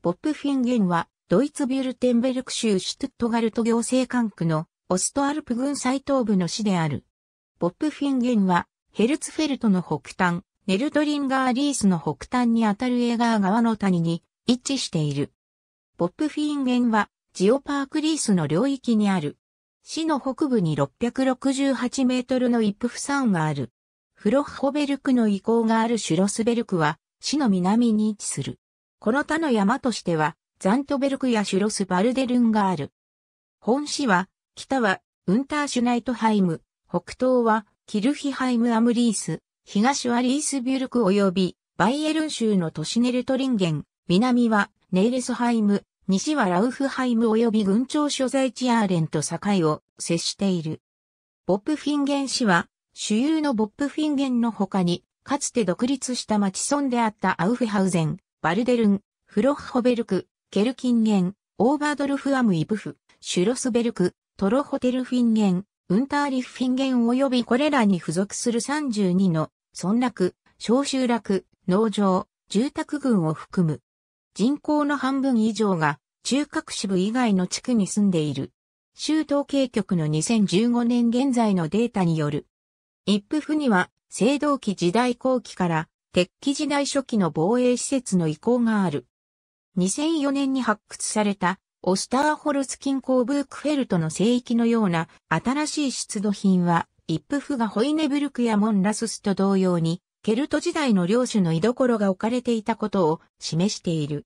ポップフィンゲンは、ドイツビュルテンベルク州シュトゥットガルト行政管区のオストアルプ郡最東部の市である。ポップフィンゲンは、ヘルツフェルトの北端、ネルトリンガーリースの北端にあたるエーガー川の谷に位置している。ポップフィンゲンは、ジオパークリースの領域にある。市の北部に668メートルのイップフ山がある。フロッホベルクの遺構があるシュロスベルクは、市の南に位置する。この他の山としては、ザントベルクやシュロスバルデルンがある。本市は、北は、ウンターシュナイトハイム、北東は、キルヒハイムアムリース、東はリースビュルク及び、バイエルン州の都市ネルトリンゲン、南は、ネイレスハイム、西はラウフハイム及び軍庁所在地アーレンと境を接している。ボップフィンゲン市は、主有のボップフィンゲンの他に、かつて独立した町村であったアウフハウゼン、バルデルン、フロッホベルク、ケルキンゲン、オーバードルフアムイブフ、シュロスベルク、トロホテルフィンゲン、ウンターリフフィンゲン及びこれらに付属する32の村落、小集落、農場、住宅群を含む。人口の半分以上が中核支部以外の地区に住んでいる。州統計局の2015年現在のデータによる。一夫府には、青銅器時代後期から鉄器時代初期の防衛施設の遺構がある。2004年に発掘されたオスターホルツ近郊ブークフェルトの聖域のような新しい出土品は、イップフがホイネブルクやモンラススと同様に、ケルト時代の領主の居所が置かれていたことを示している。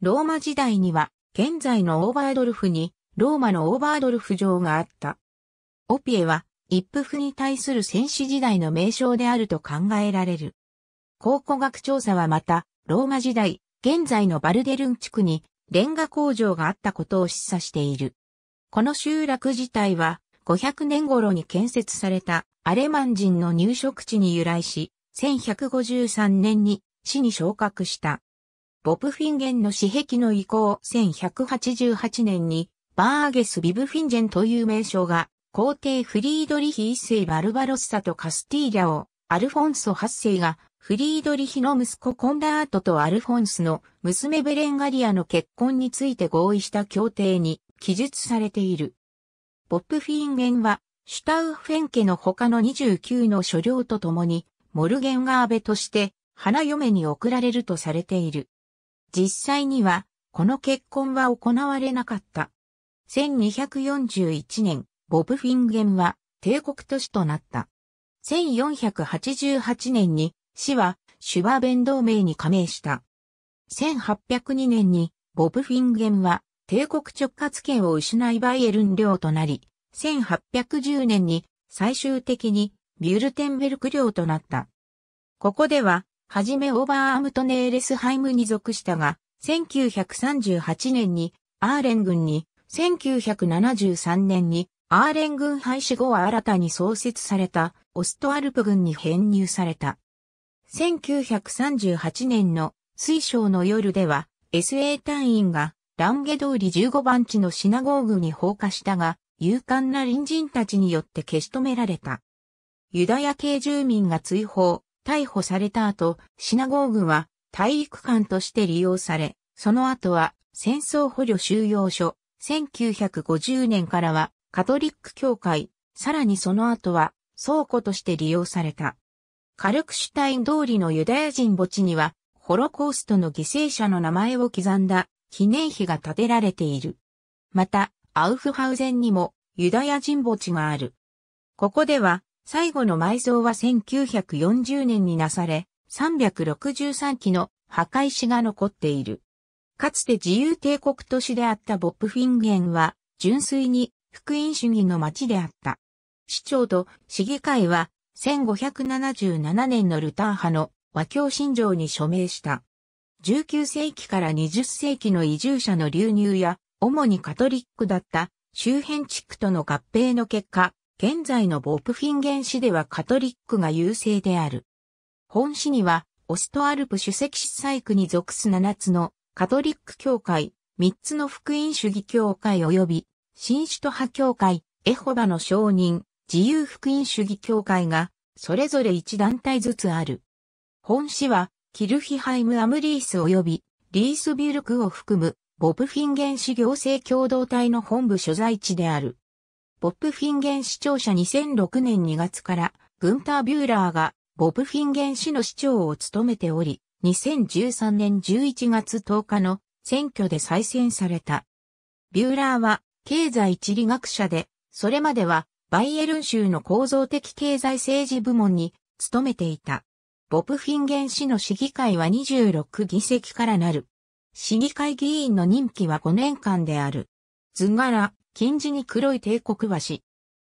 ローマ時代には、現在のオーバードルフに、ローマのオーバードルフ城があった。オピエは、イップフに対する戦士時代の名称であると考えられる。考古学調査はまた、ローマ時代、現在のバルデルン地区にレンガ工場があったことを示唆している。この集落自体は500年頃に建設されたアレマン人の入植地に由来し、1153年に市に昇格した。ボプフィンゲンの死壁の移行1188年にバーゲス・ビブフィンジェンという名称が皇帝フリードリヒ一世バルバロッサとカスティーリャをアルフォンソ八世がフリードリヒの息子コンラートとアルフォンスの娘ベレンガリアの結婚について合意した協定に記述されている。ポップフィンゲンは、シュタウフェン家の他の29の所領と共に、モルゲンガーベとして、花嫁に贈られるとされている。実際には、この結婚は行われなかった。1241年、ボブフィンゲンは帝国都市となった。1488年に市はシュワーベン同盟に加盟した。1802年にボブフィンゲンは帝国直轄権を失いバイエルン領となり、1810年に最終的にビュルテンベルク領となった。ここでは、はじめオーバーアムトネーレスハイムに属したが、1938年にアーレン軍に、1973年にアーレン軍廃止後は新たに創設されたオストアルプ軍に編入された。1938年の水晶の夜では SA 隊員がランゲ通り15番地のシナゴーグに放火したが、勇敢な隣人たちによって消し止められた。ユダヤ系住民が追放、逮捕された後、シナゴーグは体育館として利用され、その後は戦争捕虜収容所、1950年からはカトリック教会、さらにその後は倉庫として利用された。カルクシュタイン通りのユダヤ人墓地には、ホロコーストの犠牲者の名前を刻んだ記念碑が建てられている。また、アウフハウゼンにもユダヤ人墓地がある。ここでは、最後の埋蔵は1940年になされ、363基の墓石が残っている。かつて自由帝国都市であったボップフィンゲンは、純粋に福音主義の町であった。市長と市議会は1577年のルター派の和教信条に署名した。19世紀から20世紀の移住者の流入や、主にカトリックだった周辺地区との合併の結果、現在のボプフィンゲン市ではカトリックが優勢である。本市には、オストアルプ主席市細区に属す7つのカトリック教会、3つの福音主義教会及び、新首都派教会、エホバの証人、自由福音主義協会が、それぞれ一団体ずつある。本市は、キルヒハイム・アムリース及び、リースビュルクを含む、ボプフィンゲン市行政共同体の本部所在地である。ボプフィンゲン市庁舎2006年2月から、グンター・ビューラーが、ボプフィンゲン市の市長を務めており、2013年11月10日の選挙で再選された。ビューラーは経済地理学者で、それまではバイエルン州の構造的経済政治部門に勤めていた。ボプフィンゲン氏の市議会は26議席からなる。市議会議員の任期は5年間である。図柄、金字に黒い帝国和紙。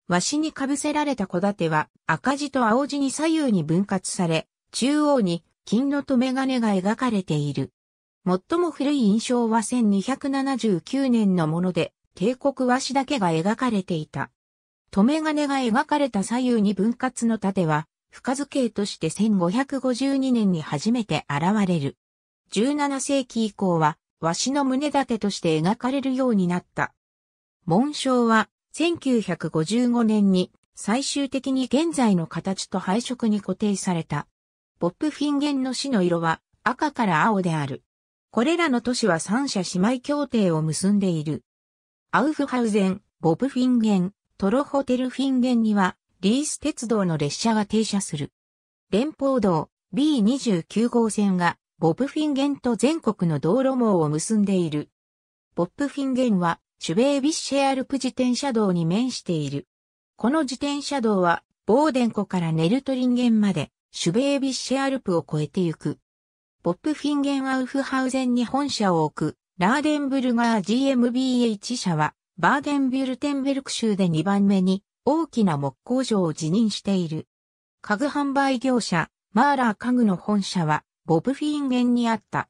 和紙に被せられた小立は赤字と青字に左右に分割され、中央に金の留め金が描かれている。最も古い印象は1279年のもので、帝国和紙だけが描かれていた。留め金が描かれた左右に分割の盾は、深図形として1552年に初めて現れる。17世紀以降は、和紙の胸盾として描かれるようになった。紋章は、1955年に最終的に現在の形と配色に固定された。ボップフィンゲンの死の色は赤から青である。これらの都市は三者姉妹協定を結んでいる。アウフハウゼン、ボブフィンゲン、トロホテルフィンゲンには、リース鉄道の列車が停車する。連邦道 B29 号線が、ボブフィンゲンと全国の道路網を結んでいる。ボップフィンゲンは、シュベービッシェアルプ自転車道に面している。この自転車道は、ボーデン湖からネルトリンゲンまで、シュベービッシェアルプを越えてゆく。ボップフィンゲンアウフハウゼンに本社を置く、ラーデンブルガー GmbH 社は、バーデンビュルテンベルク州で2番目に大きな木工場を辞任している。家具販売業者、マーラー家具の本社は、ボブフィーンにあった。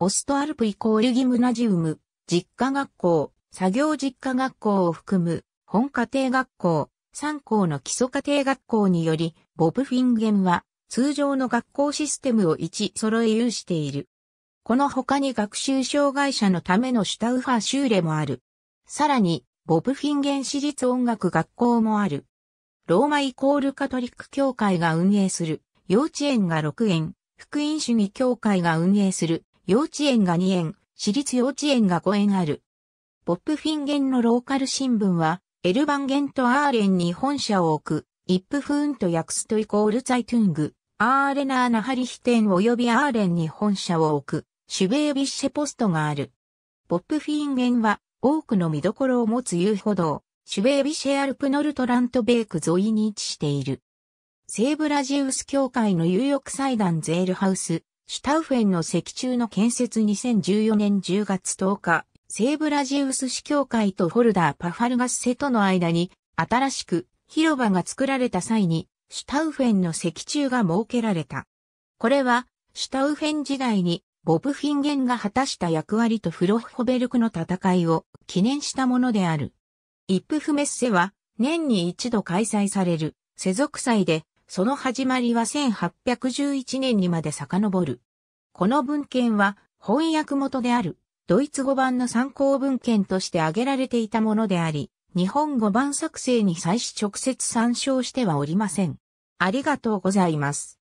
オストアルプイコールギムナジウム、実家学校、作業実家学校を含む、本家庭学校、三校の基礎家庭学校により、ボブフィンゲンは、通常の学校システムを一揃え有している。この他に学習障害者のためのシュタウファー修例もある。さらに、ボブフィンゲン私立音楽学校もある。ローマイコールカトリック協会が運営する、幼稚園が6園、福音主義協会が運営する、幼稚園が2園、私立幼稚園が5園ある。ボップフィンゲンのローカル新聞は、エルバンゲンとアーレンに本社を置く、イップフーンとクストイコールザイトゥング、アーレナーナハリヒテン及びアーレンに本社を置く、シュベービッシェポストがある。ボップフィンゲンは、多くの見どころを持つ遊歩道、シュベービシェアルプノルトラントベーク沿いに位置している。西ブラジウス教会の有翼祭壇ゼールハウス、シュタウフェンの石柱の建設2014年10月10日、西ブラジウス市教会とホルダーパファルガスセとの間に、新しく広場が作られた際に、シュタウフェンの石柱が設けられた。これは、シュタウフェン時代にボブフィンゲンが果たした役割とフロッホベルクの戦いを記念したものである。イップフメッセは年に一度開催される世俗祭で、その始まりは1811年にまで遡る。この文献は翻訳元であるドイツ語版の参考文献として挙げられていたものであり、日本語版作成に際し直接参照してはおりません。ありがとうございます。